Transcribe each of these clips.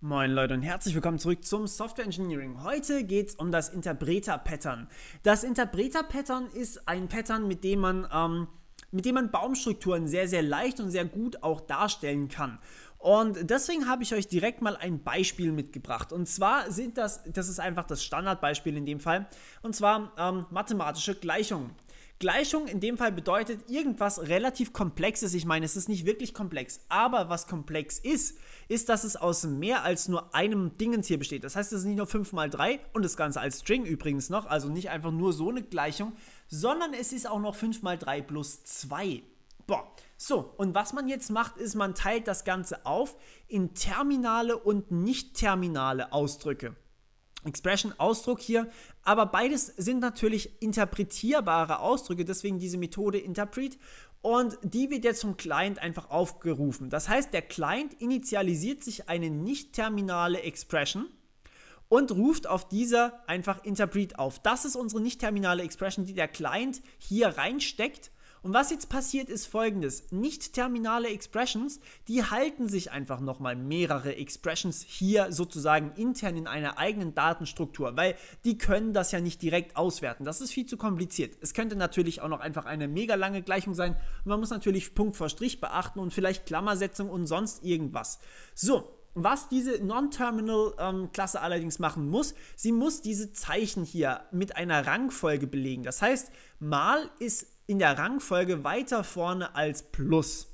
Moin Leute und herzlich willkommen zurück zum Software Engineering. Heute geht es um das Interpreter Pattern. Das Interpreter Pattern ist ein Pattern, mit dem man, ähm, mit dem man Baumstrukturen sehr, sehr leicht und sehr gut auch darstellen kann. Und deswegen habe ich euch direkt mal ein Beispiel mitgebracht. Und zwar sind das, das ist einfach das Standardbeispiel in dem Fall, und zwar ähm, mathematische Gleichungen. Gleichung in dem Fall bedeutet irgendwas relativ Komplexes. Ich meine, es ist nicht wirklich komplex, aber was komplex ist, ist, dass es aus mehr als nur einem Dingens hier besteht. Das heißt, es ist nicht nur 5 mal 3 und das Ganze als String übrigens noch, also nicht einfach nur so eine Gleichung, sondern es ist auch noch 5 mal 3 plus 2. Boah. So, und was man jetzt macht, ist, man teilt das Ganze auf in terminale und nicht terminale Ausdrücke. Expression, Ausdruck hier, aber beides sind natürlich interpretierbare Ausdrücke, deswegen diese Methode Interpret und die wird jetzt vom Client einfach aufgerufen. Das heißt, der Client initialisiert sich eine nicht terminale Expression und ruft auf dieser einfach Interpret auf. Das ist unsere nicht terminale Expression, die der Client hier reinsteckt und was jetzt passiert ist folgendes. Nicht-terminale Expressions, die halten sich einfach nochmal mehrere Expressions hier sozusagen intern in einer eigenen Datenstruktur, weil die können das ja nicht direkt auswerten. Das ist viel zu kompliziert. Es könnte natürlich auch noch einfach eine mega lange Gleichung sein. Und man muss natürlich Punkt vor Strich beachten und vielleicht Klammersetzung und sonst irgendwas. So, was diese Non-Terminal-Klasse ähm, allerdings machen muss, sie muss diese Zeichen hier mit einer Rangfolge belegen. Das heißt, mal ist in der Rangfolge weiter vorne als Plus.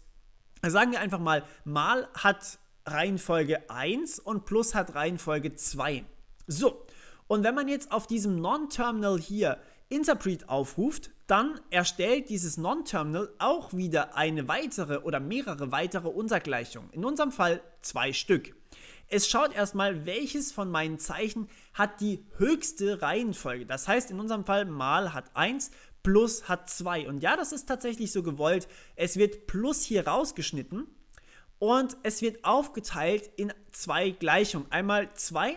sagen wir einfach mal, mal hat Reihenfolge 1 und Plus hat Reihenfolge 2. So, und wenn man jetzt auf diesem Non-Terminal hier Interpret aufruft, dann erstellt dieses Non-Terminal auch wieder eine weitere oder mehrere weitere Untergleichungen. In unserem Fall zwei Stück. Es schaut erstmal, welches von meinen Zeichen hat die höchste Reihenfolge. Das heißt, in unserem Fall mal hat 1 plus hat 2. Und ja, das ist tatsächlich so gewollt. Es wird plus hier rausgeschnitten und es wird aufgeteilt in zwei Gleichungen. Einmal 2,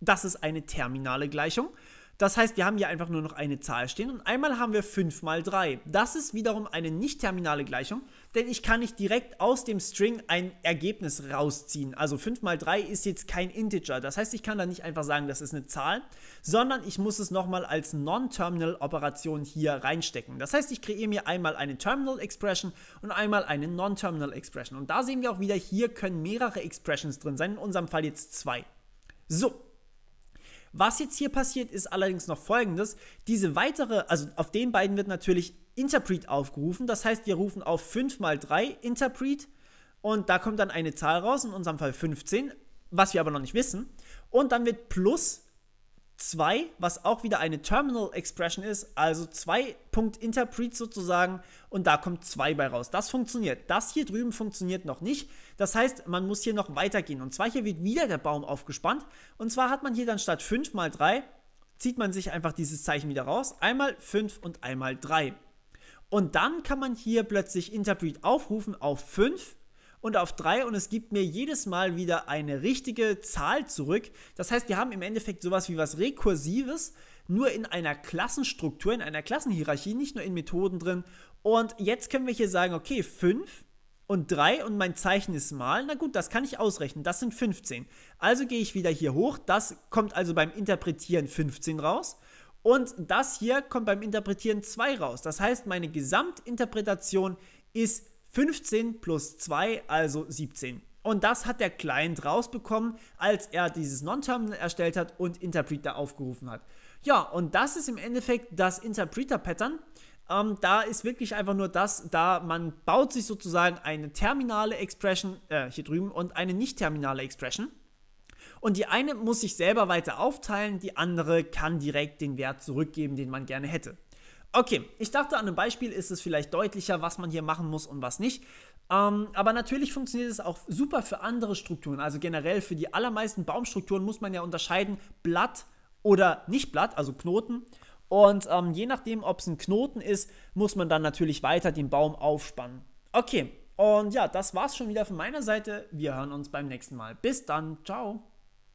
das ist eine terminale Gleichung. Das heißt, wir haben hier einfach nur noch eine Zahl stehen und einmal haben wir 5 mal 3. Das ist wiederum eine nicht terminale Gleichung, denn ich kann nicht direkt aus dem String ein Ergebnis rausziehen. Also 5 mal 3 ist jetzt kein Integer. Das heißt, ich kann da nicht einfach sagen, das ist eine Zahl, sondern ich muss es nochmal als Non-Terminal-Operation hier reinstecken. Das heißt, ich kreiere mir einmal eine Terminal-Expression und einmal eine Non-Terminal-Expression. Und da sehen wir auch wieder, hier können mehrere Expressions drin sein, in unserem Fall jetzt zwei. So, was jetzt hier passiert, ist allerdings noch folgendes. Diese weitere, also auf den beiden wird natürlich Interpret aufgerufen. Das heißt, wir rufen auf 5 mal 3 Interpret und da kommt dann eine Zahl raus, in unserem Fall 15, was wir aber noch nicht wissen. Und dann wird plus 2, was auch wieder eine Terminal Expression ist, also 2.interpret sozusagen und da kommt 2 bei raus. Das funktioniert. Das hier drüben funktioniert noch nicht. Das heißt, man muss hier noch weitergehen und zwar hier wird wieder der Baum aufgespannt und zwar hat man hier dann statt 5 mal 3 zieht man sich einfach dieses Zeichen wieder raus, einmal 5 und einmal 3. Und dann kann man hier plötzlich Interpret aufrufen auf 5 und auf 3 und es gibt mir jedes Mal wieder eine richtige Zahl zurück. Das heißt, wir haben im Endeffekt sowas wie was Rekursives, nur in einer Klassenstruktur, in einer Klassenhierarchie, nicht nur in Methoden drin. Und jetzt können wir hier sagen, okay, 5 und 3 und mein Zeichen ist mal. Na gut, das kann ich ausrechnen. Das sind 15. Also gehe ich wieder hier hoch. Das kommt also beim Interpretieren 15 raus. Und das hier kommt beim Interpretieren 2 raus. Das heißt, meine Gesamtinterpretation ist 15 plus 2, also 17. Und das hat der Client rausbekommen, als er dieses Non-Terminal erstellt hat und Interpreter aufgerufen hat. Ja, und das ist im Endeffekt das Interpreter-Pattern. Ähm, da ist wirklich einfach nur das, da man baut sich sozusagen eine terminale Expression äh, hier drüben und eine nicht terminale Expression. Und die eine muss sich selber weiter aufteilen, die andere kann direkt den Wert zurückgeben, den man gerne hätte. Okay, ich dachte, an einem Beispiel ist es vielleicht deutlicher, was man hier machen muss und was nicht. Ähm, aber natürlich funktioniert es auch super für andere Strukturen. Also generell für die allermeisten Baumstrukturen muss man ja unterscheiden, Blatt oder nicht Blatt, also Knoten. Und ähm, je nachdem, ob es ein Knoten ist, muss man dann natürlich weiter den Baum aufspannen. Okay, und ja, das war's schon wieder von meiner Seite. Wir hören uns beim nächsten Mal. Bis dann, ciao.